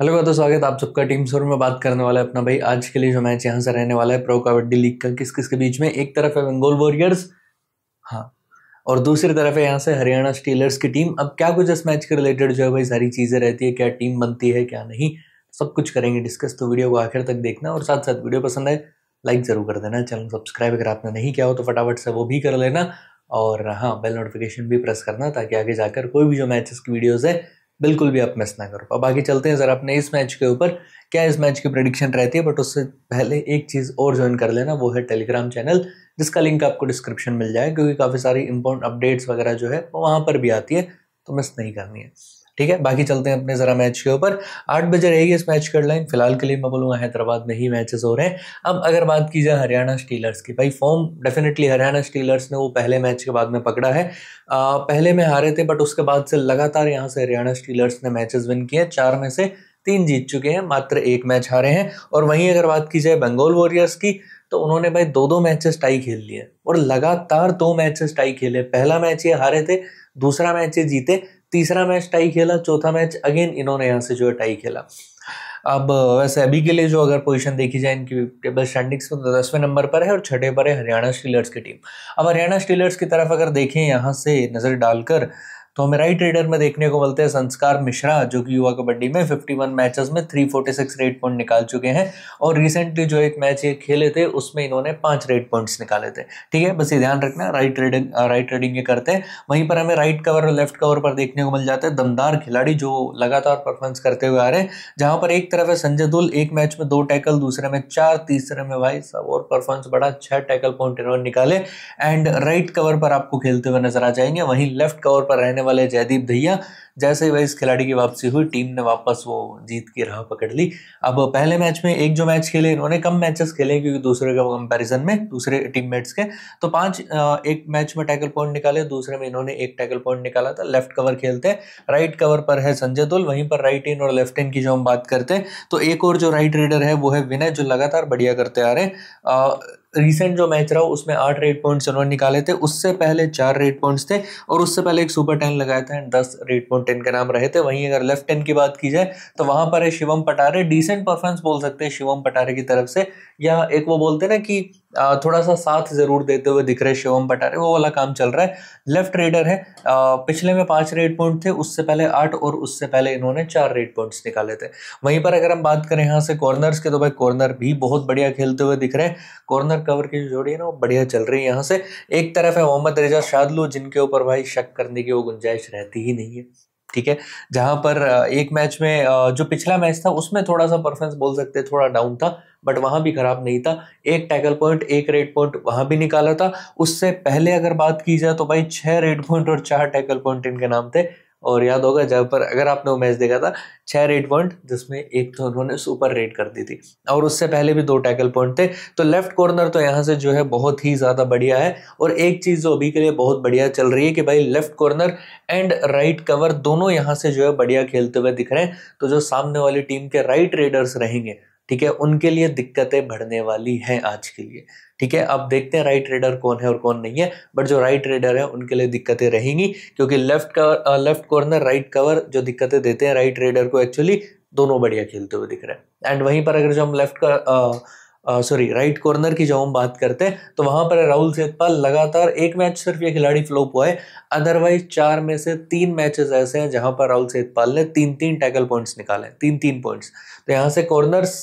hello का तो स्वागत आप सबका टीम सोर में बात करने वाला है अपना भाई आज के लिए जो मैच यहाँ से रहने वाला है प्रो कबड्डी लीग का किस किस के बीच में एक तरफ है बंगाल वॉरियर्स हाँ और दूसरी तरफ है यहाँ से हरियाणा स्टीलर्स की टीम अब क्या कुछ इस मैच के रिलेटेड जो है भाई सारी चीज़ें रहती है क्या टीम बनती है क्या नहीं सब कुछ करेंगे डिस्कस तो वीडियो को आखिर तक देखना और साथ साथ वीडियो पसंद आए लाइक ज़रूर कर देना चैनल सब्सक्राइब अगर आपने नहीं किया हो तो फटाफट से वो भी कर लेना और हाँ बेल नोटिफिकेशन भी प्रेस करना ताकि आगे जाकर कोई भी जो मैचेस की वीडियोज़ है बिल्कुल भी आप मिस ना करो पाओ बाकी चलते हैं जरा अपने इस मैच के ऊपर क्या इस मैच की प्रडिक्शन रहती है बट उससे पहले एक चीज़ और ज्वाइन कर लेना वो है टेलीग्राम चैनल जिसका लिंक आपको डिस्क्रिप्शन मिल जाए क्योंकि काफ़ी सारी इंपॉर्टेंट अपडेट्स वगैरह जो है वहाँ पर भी आती है तो मिस नहीं करनी है ठीक है बाकी चलते हैं अपने ज़रा मैच के ऊपर आठ बजे रहेगी इस मैच का लाइन फिलहाल के लिए मैं बोलूँगा हैदराबाद में ही मैचेस हो रहे हैं अब अगर बात की जाए हरियाणा स्टीलर्स की भाई फॉर्म डेफिनेटली हरियाणा स्टीलर्स ने वो पहले मैच के बाद में पकड़ा है आ, पहले में हारे थे बट उसके बाद से लगातार यहाँ से हरियाणा स्टीलर्स ने मैचेस विन किए चार में से तीन जीत चुके हैं मात्र एक मैच हारे हैं और वहीं अगर बात की जाए बंगाल वॉरियर्स की तो उन्होंने भाई दो दो मैचेस टाई खेल लिए और लगातार दो मैचेस टाई खेले पहला मैच ये हारे थे दूसरा मैच ये जीते तीसरा मैच टाई खेला चौथा मैच अगेन इन्होंने यहाँ से जो है टाई खेला अब वैसे अभी के लिए जो अगर पोजीशन देखी जाए इनकी टेबल स्टैंडिंग्स में तो दसवें नंबर पर है और छठे पर है हरियाणा स्टीलर्स की टीम अब हरियाणा स्टीलर्स की तरफ अगर देखें यहाँ से नज़र डालकर तो हमें राइट रेडर में देखने को मिलते हैं संस्कार मिश्रा जो कि युवा कबड्डी में 51 मैचेस में 346 रेड पॉइंट निकाल चुके हैं और रिसेंटली जो एक मैच ये खेले थे उसमें इन्होंने पांच रेड पॉइंट्स निकाले थे ठीक है बस ये ध्यान रखना राइट रेडिंग राइट रेडिंग ये करते हैं वहीं पर हमें राइट कवर और लेफ्ट कवर पर देखने को मिल जाते हैं दमदार खिलाड़ी जो लगातार परफॉर्मेंस करते हुए आ रहे हैं जहाँ पर एक तरफ है संजय दुल एक मैच में दो टैकल दूसरे में चार तीसरे में भाई सब और परफॉर्मेंस बढ़ा छह टैकल पॉइंट इन्होंने निकाले एंड राइट कवर पर आपको खेलते हुए नजर आ जाएंगे वहीं लेफ्ट कवर पर रहने करने वाले जयदीप दहिया जैसे वह इस खिलाड़ी की वापसी हुई टीम ने वापस वो जीत की राह पकड़ ली अब पहले मैच में एक जो मैच खेले इन्होंने कम मैचेस खेले क्योंकि दूसरे के कंपैरिजन में दूसरे टीममेट्स के तो पांच एक मैच में टैकल पॉइंट निकाले दूसरे में इन्होंने एक टैकल पॉइंट निकाला था लेफ्ट कवर खेलते राइट कवर पर है संजय दुल वहीं पर राइट इन और लेफ्ट इन की जो हम बात करते तो एक और जो राइट रीडर है वो है विनय जो लगातार बढ़िया करते आ रहे रिसेंट जो मैच रहा उसमें आठ रेड पॉइंट्स उन्होंने निकाले थे उससे पहले चार रेड पॉइंट्स थे और उससे पहले एक सुपर टेन लगाया था एंड दस रेड पॉइंट टेन के नाम रहे थे वहीं अगर लेफ्ट टेन की बात की जाए तो वहाँ पर है शिवम पटारे डिसेंट परफॉर्मेंस बोल सकते हैं शिवम पटारे की तरफ से या एक वो बोलते ना कि थोड़ा सा साथ ज़रूर देते हुए दिख रहे शिवम पटारे वो वाला काम चल रहा है लेफ्ट रेडर है पिछले में पांच रेड पॉइंट थे उससे पहले आठ और उससे पहले इन्होंने चार रेड पॉइंट्स निकाले थे वहीं पर अगर हम बात करें यहाँ से कॉर्नर्स के तो भाई कॉर्नर भी बहुत बढ़िया खेलते हुए दिख रहे हैं कॉर्नर कवर की जो जोड़ी है ना वो बढ़िया चल रही है यहाँ से एक तरफ है मोहम्मद रेजा शादलू जिनके ऊपर भाई शक करने की वो गुंजाइश रहती ही नहीं है ठीक है जहाँ पर एक मैच में जो पिछला मैच था उसमें थोड़ा सा परफॉर्मेंस बोल सकते थोड़ा डाउन था बट वहाँ भी ख़राब नहीं था एक टैकल पॉइंट एक रेड पॉइंट वहाँ भी निकाला था उससे पहले अगर बात की जाए तो भाई छः रेड पॉइंट और चार टैकल पॉइंट इनके नाम थे और याद होगा जब पर अगर आपने वो मैच देखा था छः रेड पॉइंट जिसमें एक तो उन्होंने सुपर रेड कर दी थी और उससे पहले भी दो टैकल पॉइंट थे तो लेफ्ट कॉर्नर तो यहाँ से जो है बहुत ही ज़्यादा बढ़िया है और एक चीज़ जो अभी के लिए बहुत बढ़िया चल रही है कि भाई left corner and right cover दोनों यहाँ से जो है बढ़िया खेलते हुए दिख रहे हैं तो जो सामने वाली टीम के राइट रेडर्स रहेंगे ठीक है उनके लिए दिक्कतें बढ़ने वाली हैं आज के लिए ठीक है अब देखते हैं राइट ट्रेडर कौन है और कौन नहीं है बट जो राइट ट्रेडर है उनके लिए दिक्कतें रहेंगी क्योंकि left cover left corner right cover जो दिक्कतें देते हैं राइट ट्रेडर को एक्चुअली दोनों बढ़िया खेलते हुए दिख रहे हैं एंड वहीं पर अगर जो हम लेफ्ट का सॉरी राइट कॉर्नर की जो हम बात करते हैं तो वहां पर राहुल सेतपाल लगातार एक मैच सिर्फ ये खिलाड़ी फ्लोप हुआ है अदरवाइज चार में से तीन मैचेस ऐसे हैं जहां पर राहुल सेतपाल ने तीन तीन टैकल पॉइंट्स निकाले तीन तीन पॉइंट्स तो यहां से कॉर्नर्स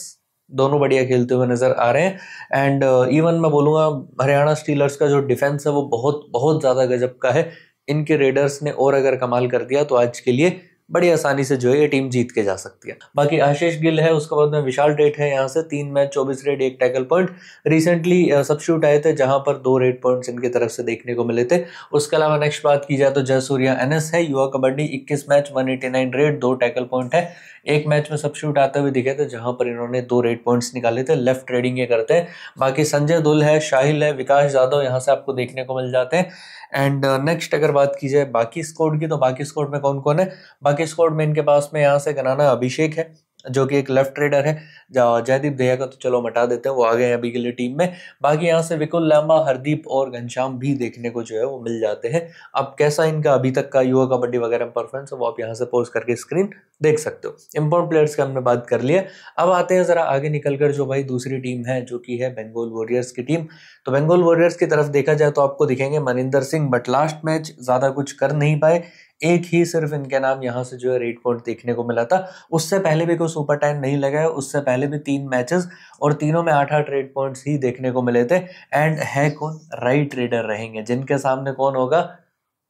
दोनों बढ़िया खेलते हुए नज़र आ रहे हैं एंड इवन uh, मैं बोलूँगा हरियाणा स्टीलर्स का जो डिफेंस है वो बहुत बहुत ज़्यादा गजब का है इनके रेडर्स ने और अगर कमाल कर दिया तो आज के लिए बड़ी आसानी से जो है ये टीम जीत के जा सकती है बाकी आशीष गिल है उसके बाद में विशाल रेट है यहाँ से तीन मैच चौबीस रेड एक tackle point recently substitute आए थे जहाँ पर दो रेट पॉइंट्स इनकी तरफ से देखने को मिले थे उसके अलावा नेक्स्ट बात की जाए तो जयसूर्या एस है युवा कबड्डी इक्कीस match one eighty nine raid दो टैकल पॉइंट है एक मैच में सब शूट आते हुए दिखे थे जहाँ पर इन्होंने दो रेट पॉइंट्स निकाले थे लेफ्ट ट्रेडिंग ये करते हैं बाकी संजय दुल है शाहिल है विकास यादव यहाँ से आपको देखने को मिल जाते हैं एंड नेक्स्ट अगर बात की जाए बाकी स्कोर की तो बाकी स्कोर में कौन कौन है बाकी बाकी स्क्वाड में इनके पास में यहाँ से गनाना अभिषेक है जो कि एक लेफ्ट ट्रेडर है जयदीप दया का तो चलो मटा देते हैं वो आ गए हैं अभी के लिए टीम में बाकी यहाँ से विकुल लैम्बा हरदीप और घनश्याम भी देखने को जो है वो मिल जाते हैं अब कैसा इनका अभी तक का युवा कबड्डी वगैरह परफॉर्मेंस है वो आप यहाँ से पोस्ट करके स्क्रीन देख सकते हो इम्पोर्ट प्लेयर्स की हमने बात कर लिया अब आते हैं ज़रा आगे निकल कर जो भाई दूसरी टीम है जो कि है बेंगोल वॉरियर्स की टीम तो बेंगोल वॉरियर्स की तरफ देखा जाए तो आपको दिखेंगे Maninder Singh but last match ज़्यादा कुछ कर नहीं पाए एक ही सिर्फ इनके नाम यहाँ से जो है रेड पॉइंट देखने को मिला था उससे पहले भी कोई सुपर टेन नहीं लगा है उससे पहले भी तीन मैचेस और तीनों में आठ आठ रेड पॉइंट्स ही देखने को मिले थे एंड है कौन राइट ट्रेडर रहेंगे जिनके सामने कौन होगा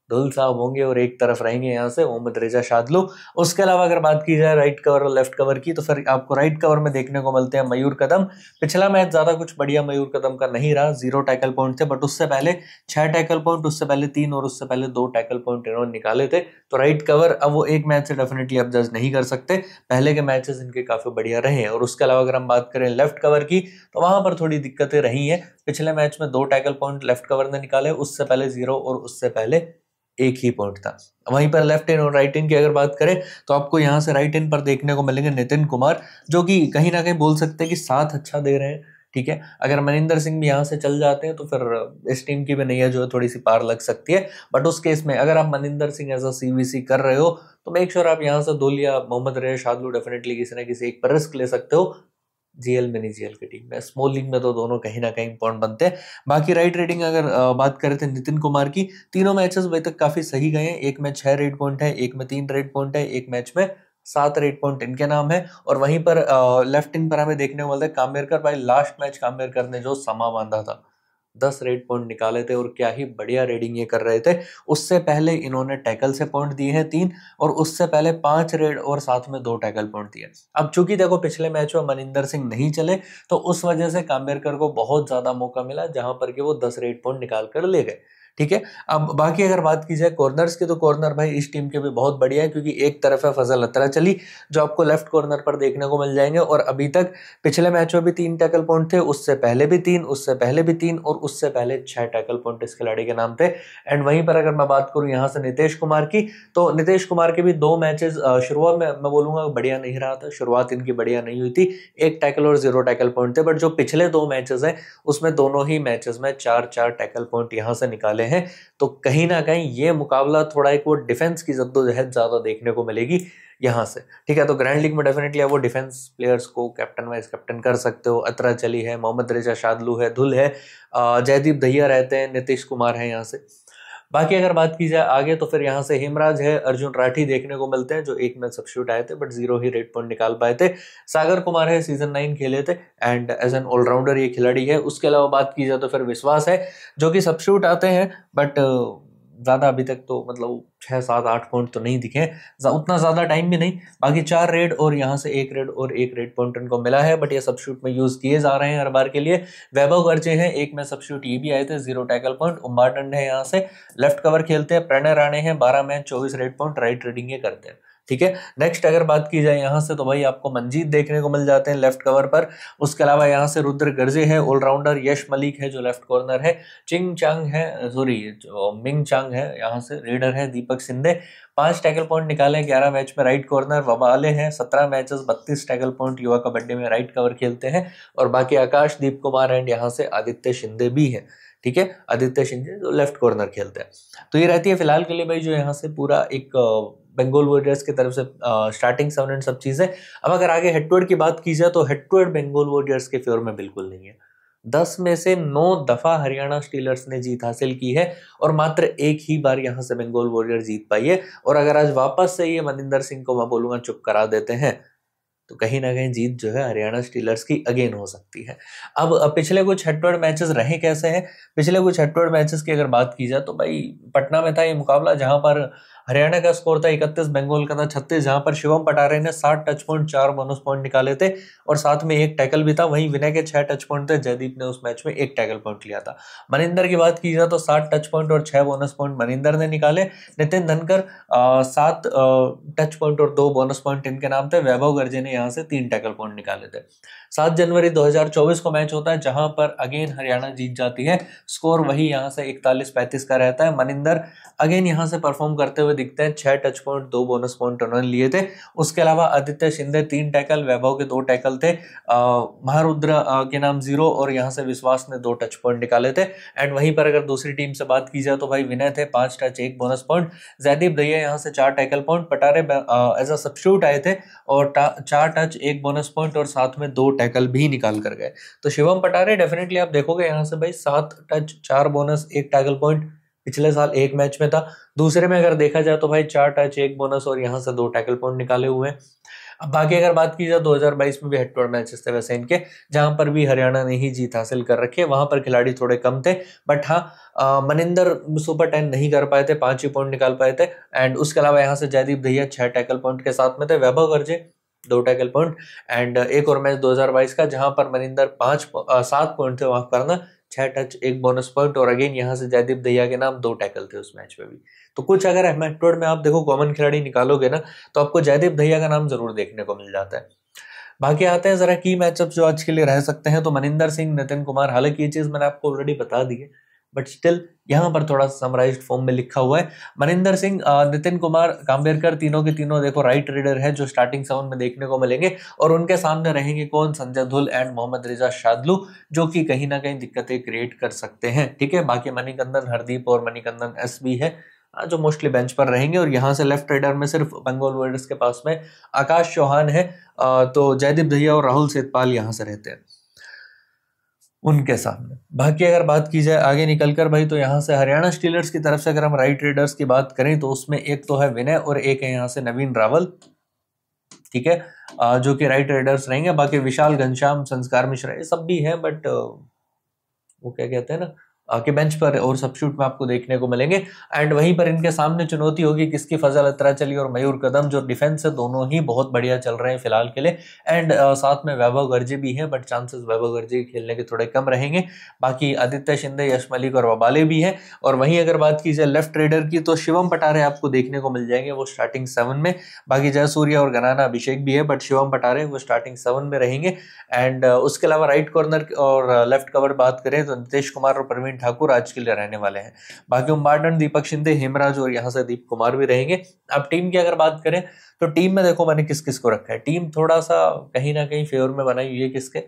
दुल साहब होंगे और एक तरफ रहेंगे यहाँ से मोहम्मद रेजा शादलू उसके अलावा अगर बात की जाए राइट कवर और लेफ्ट कवर की तो फिर आपको राइट कवर में देखने को मिलते हैं मयूर कदम पिछला मैच ज़्यादा कुछ बढ़िया मयूर कदम का नहीं रहा जीरो टैकल पॉइंट थे बट उससे पहले छः टैकल पॉइंट उससे पहले तीन और उससे पहले दो टैकल पॉइंट इन्होंने निकाले थे तो राइट कवर अब वो एक मैच से डेफिनेटली अब जज नहीं कर सकते पहले के मैचेस इनके काफ़ी बढ़िया रहे हैं और उसके अलावा अगर हम बात करें लेफ्ट कवर की तो वहाँ पर थोड़ी दिक्कतें रही हैं पिछले मैच में दो टैकल पॉइंट लेफ्ट कवर ने निकाले उससे पहले जीरो और उससे पहले एक ही पॉइंट था वहीं पर लेफ्ट एंड और राइट एंड की अगर बात करें तो आपको यहाँ से राइट एंड पर देखने को मिलेंगे नितिन कुमार जो कि कहीं ना कहीं बोल सकते हैं कि साथ अच्छा दे रहे हैं ठीक है अगर मनिंदर सिंह भी यहाँ से चल जाते हैं तो फिर इस टीम की भी नहीं है जो है थोड़ी सी पार लग सकती है बट उस केस में अगर आप Maninder Singh as a C कर रहे हो तो मेक श्योर sure आप यहाँ से दोलिया मोहम्मद रेश आदलू डेफिनेटली किसी ना किसी एक पर रिस्क ले सकते हो जीएल में नहीं जीएल की टीम में स्मॉल लीग में तो दोनों कहीं ना कहीं इंपॉर्टेंट बनते हैं बाकी राइट रेडिंग अगर बात करें थे तो नितिन कुमार की तीनों मैचेस अभी तक काफ़ी सही गए हैं एक में छह रेड पॉइंट है एक में तीन रेड पॉइंट है एक मैच में सात रेड पॉइंट इनके नाम है और वहीं पर लेफ्ट इन पर हमें देखने को मिलता है कामेरकर भाई लास्ट मैच कामेरकर ने जो समा बांधा था दस रेड पॉइंट निकाले थे और क्या ही बढ़िया रेडिंग ये कर रहे थे उससे पहले इन्होंने टैकल से पॉइंट दिए हैं तीन और उससे पहले पांच रेड और साथ में दो टैकल पॉइंट दिए अब चूंकि देखो पिछले मैच में मनिंदर सिंह नहीं चले तो उस वजह से कांबेरकर को बहुत ज़्यादा मौका मिला जहां पर कि वो दस रेड पॉइंट निकाल कर ले गए ठीक है अब बाकी अगर बात की जाए कॉर्नर्स की तो कॉर्नर भाई इस टीम के भी बहुत बढ़िया है क्योंकि एक तरफ है फजल अतरा चली जो आपको लेफ्ट कॉर्नर पर देखने को मिल जाएंगे और अभी तक पिछले मैच में भी तीन टैकल पॉइंट थे उससे पहले भी तीन उससे पहले भी तीन और उससे पहले छः टैकल पॉइंट इस खिलाड़ी के नाम थे एंड वहीं पर अगर मैं बात करूँ यहाँ से नीतीश कुमार की तो नीतीश कुमार के भी दो मैचेज शुरुआत में मैं बोलूंगा बढ़िया नहीं रहा था शुरुआत इनकी बढ़िया नहीं हुई थी एक टैकल और जीरो टैकल पॉइंट थे बट जो पिछले दो मैचेज हैं उसमें दोनों ही मैचेज में चार चार टैकल पॉइंट यहाँ से निकाले हैं तो कहीं ना कहीं ये मुकाबला थोड़ा एक वो डिफेंस की जद्दोजहद ज़्यादा देखने को मिलेगी यहाँ से ठीक है तो ग्रैंड लीग में डेफिनेटली वो डिफेंस प्लेयर्स को कैप्टन वाइस कैप्टन कर सकते हो अतरा चली है मोहम्मद रेजा शादलू है धुल है जयदीप दहिया रहते हैं नीतीश कुमार हैं यहाँ से बाकी अगर बात की जाए आगे तो फिर यहाँ से हेमराज है अर्जुन राठी देखने को मिलते हैं जो एक मैच सब्सिट्यूट आए थे बट जीरो ही रेट पॉइंट निकाल पाए थे सागर कुमार है सीजन नाइन खेले थे एंड एज एन ऑलराउंडर ये खिलाड़ी है उसके अलावा बात की जाए तो फिर विश्वास है जो कि सब्सिट्यूट आते हैं बट ज़्यादा अभी तक तो मतलब छः सात आठ पॉइंट तो नहीं दिखे उतना ज़्यादा टाइम भी नहीं बाकी चार रेड और यहाँ से एक रेड और एक रेड पॉइंट उनको मिला है बट ये सब शूट में यूज़ किए जा रहे हैं हर बार के लिए वैभव गर्जे हैं एक में सब शूट ये भी आए थे जीरो टैकल पॉइंट उम्मा है यहाँ से लेफ्ट कवर खेलते हैं प्रणय राणे हैं बारह मैच चौबीस रेड पॉइंट राइट रेडिंग करते हैं ठीक है नेक्स्ट अगर बात की जाए यहाँ से तो भाई आपको मंजीत देखने को मिल जाते हैं लेफ्ट कवर पर उसके अलावा यहाँ से रुद्र गर्जे है ऑलराउंडर यश मलिक है जो लेफ्ट कॉर्नर है चिंग चांग है सॉरी मिंग चांग है यहाँ से रेडर है दीपक सिंधे पांच टैकल पॉइंट निकाले ग्यारह मैच में राइट कॉर्नर वबाले हैं सत्रह मैचेस बत्तीस टैकल पॉइंट युवा कबड्डी में राइट कवर खेलते हैं और बाकी आकाश दीप कुमार एंड यहाँ से आदित्य शिंदे भी हैं ठीक है आदित्य शिंदे जो लेफ्ट कॉर्नर खेलते हैं तो ये रहती है फिलहाल के लिए भाई जो यहाँ से पूरा एक बंगाल वॉरियर्स की तरफ से स्टार्टिंग सेवन एंड सब चीज़ें अब अगर आगे हेड हेडवर्ड की बात की जाए तो हेड हेडवर्ड बंगाल वॉरियर्स के फेवर में बिल्कुल नहीं है दस में से नौ दफा हरियाणा स्टीलर्स ने जीत हासिल की है और मात्र एक ही बार यहाँ से बंगाल वॉरियर जीत पाई है और अगर आज वापस से ये मनिंदर सिंह को मैं बोलूँगा चुप करा देते हैं तो कहीं ना कहीं जीत जो है हरियाणा स्टीलर्स की अगेन हो सकती है अब पिछले कुछ हेटवर्ड मैचेस रहे कैसे हैं पिछले कुछ हेटवर्ड मैचेस की अगर बात की जाए तो भाई पटना में था ये मुकाबला जहां पर हरियाणा का स्कोर था इकतीस बंगाल का था छत्तीस जहां पर शिवम पटारे ने सात टच पॉइंट चार बोनस पॉइंट निकाले थे और साथ में एक टैकल भी था वहीं विनय के छह टच पॉइंट थे जयदीप ने उस मैच में एक टैकल पॉइंट लिया था मनिंदर की बात की जाए तो सात टच पॉइंट और छह बोनस पॉइंट मनिंदर ने निकाले नितिन धनकर सात टच पॉइंट और दो बोनस पॉइंट इनके नाम थे वैभव गर्जे ने यहाँ से तीन टैकल पॉइंट निकाले थे सात जनवरी 2024 को मैच होता है जहां पर अगेन हरियाणा जीत जाती है स्कोर वही यहाँ से इकतालीस पैंतीस का रहता है मनिंदर अगेन यहाँ से परफॉर्म करते हुए दिखते हैं छह टच पॉइंट दो बोनस पॉइंट उन्होंने लिए थे उसके अलावा आदित्य शिंदे तीन टैकल वैभव के दो टैकल थे महारुद्र के नाम जीरो और यहाँ से विश्वास ने दो टच पॉइंट निकाले थे एंड वहीं पर अगर दूसरी टीम से बात की जाए तो भाई विनय थे पांच टच एक बोनस पॉइंट जयदीप दैया यहाँ से चार tackle point Patare as a substitute आए थे और चार टच एक बोनस पॉइंट और साथ में दो टैकल भी निकाल कर गए तो शिवम पटारे डेफिनेटली आप देखोगे यहाँ से भाई सात टच चार बोनस एक टैकल पॉइंट पिछले साल एक मैच में था दूसरे में अगर देखा जाए तो भाई चार टच एक बोनस और यहाँ से दो टैकल पॉइंट निकाले हुए हैं अब बाकी अगर बात की जाए 2022 में भी हेड टू मैचेस थे वैसे इनके जहां पर भी हरियाणा ने ही जीत हासिल कर रखी है वहां पर खिलाड़ी थोड़े कम थे बट हाँ मनिंदर सुपर टेन नहीं कर पाए थे पांच ही पॉइंट निकाल पाए थे एंड उसके अलावा यहाँ से जयदीप दहिया छह टैकल पॉइंट के साथ में थे वैभव गर्जे दो टैकल पॉइंट एंड एक और मैच 2022 का जहां पर मनिंदर पांच सात पॉइंट थे वहां पर ना छह टच एक बोनस पॉइंट और अगेन यहाँ से जयदीप दहिया के नाम दो टैकल थे उस मैच में भी तो कुछ अगर अहमदपुर में आप देखो कॉमन खिलाड़ी निकालोगे ना तो आपको जयदीप दहिया का नाम जरूर देखने को मिल जाता है बाकी आते हैं जरा की मैचअप जो आज के लिए रह सकते हैं तो मनिंदर सिंह नितिन कुमार हालांकि ये चीज मैंने आपको ऑलरेडी बता दी है बट स्टिल यहाँ पर थोड़ा समराइज फॉर्म में लिखा हुआ है मनिंदर सिंह नितिन कुमार काम्बेरकर तीनों के तीनों देखो राइट रीडर है जो स्टार्टिंग सेवन में देखने को मिलेंगे और उनके सामने रहेंगे कौन संजय धुल एंड मोहम्मद रिजा शादलू जो कि कहीं ना कहीं दिक्कतें क्रिएट कर सकते हैं ठीक है बाकी मणिकंदन हरदीप और मणिकंदन एस है जो मोस्टली बेंच पर रहेंगे और यहाँ से लेफ्ट रेडर में सिर्फ बंगाल वर्ल्ड के पास में आकाश चौहान है तो जयदीप दहिया और राहुल सेतपाल यहाँ से रहते हैं उनके सामने बाकी अगर बात की जाए आगे निकलकर भाई तो यहाँ से हरियाणा स्टीलर्स की तरफ से अगर हम राइट रेडर्स की बात करें तो उसमें एक तो है विनय और एक है यहाँ से नवीन रावल ठीक है जो कि राइट रेडर्स रहेंगे बाकी विशाल घनश्याम संस्कार मिश्रा ये सब भी हैं बट वो क्या कहते हैं ना के बेंच पर और शूट में आपको देखने को मिलेंगे एंड वहीं पर इनके सामने चुनौती होगी किसकी फजल अतरा चली और मयूर कदम जो डिफेंस है दोनों ही बहुत बढ़िया चल रहे हैं फिलहाल के लिए एंड साथ में वैभव गर्जे भी हैं बट चांसेस वैभव गर्जे खेलने के थोड़े कम रहेंगे बाकी आदित्य शिंदे यश मलिक और वबाले भी हैं और वहीं अगर बात की जाए लेफ्ट ट्रेडर की तो शिवम पटारे आपको देखने को मिल जाएंगे वो स्टार्टिंग सेवन में बाकी जयसूर्य और गनाना अभिषेक भी है बट शिवम पटारे वो स्टार्टिंग सेवन में रहेंगे एंड उसके अलावा राइट कॉर्नर और लेफ्ट कवर बात करें तो नितेश कुमार और प्रवीण ठाकुर आज के लिए रहने वाले हैं बाकी उम्बाडन दीपक शिंदे हेमराज और यहाँ से दीप कुमार भी रहेंगे अब टीम की अगर बात करें तो टीम में देखो मैंने किस किस को रखा है टीम थोड़ा सा कहीं ना कहीं फेवर में बनाई हुई है किसके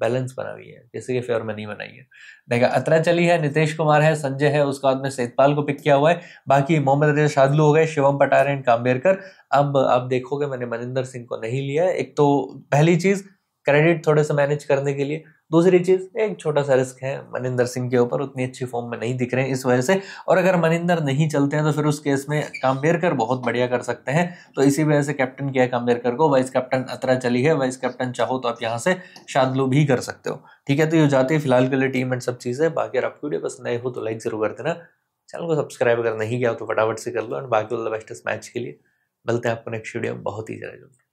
बैलेंस बना हुई है किसी के फेवर में नहीं बनाई है देखा अतरा चली है नितेश कुमार है संजय है उसके बाद में सेतपाल को पिक किया हुआ है बाकी मोहम्मद रजा शादलू हो गए शिवम पटारे एंड कांबेरकर अब आप देखोगे मैंने मनिंदर सिंह को नहीं लिया एक तो पहली चीज़ क्रेडिट थोड़े से मैनेज करने के लिए दूसरी चीज एक छोटा सा रिस्क है मनिंदर सिंह के ऊपर उतनी अच्छी फॉर्म में नहीं दिख रहे हैं इस वजह से और अगर मनिंदर नहीं चलते हैं तो फिर उस केस में कांबेरकर बहुत बढ़िया कर सकते हैं तो इसी वजह से कैप्टन किया है कांबेरकर को वाइस कैप्टन अतरा चली है वाइस कैप्टन चाहो तो आप यहाँ से शादलू भी कर सकते हो ठीक है तो ये जाती है फिलहाल के लिए टीम एंड सब चीज़ें बाकी अगर आपको वीडियो पसंद आई हो तो लाइक जरूर कर देना चैनल को सब्सक्राइब अगर नहीं किया तो फटाफट से कर लो एंड बाकी बेस्ट इस मैच के लिए मिलते हैं आपको नेक्स्ट वीडियो बहुत ही जल्दी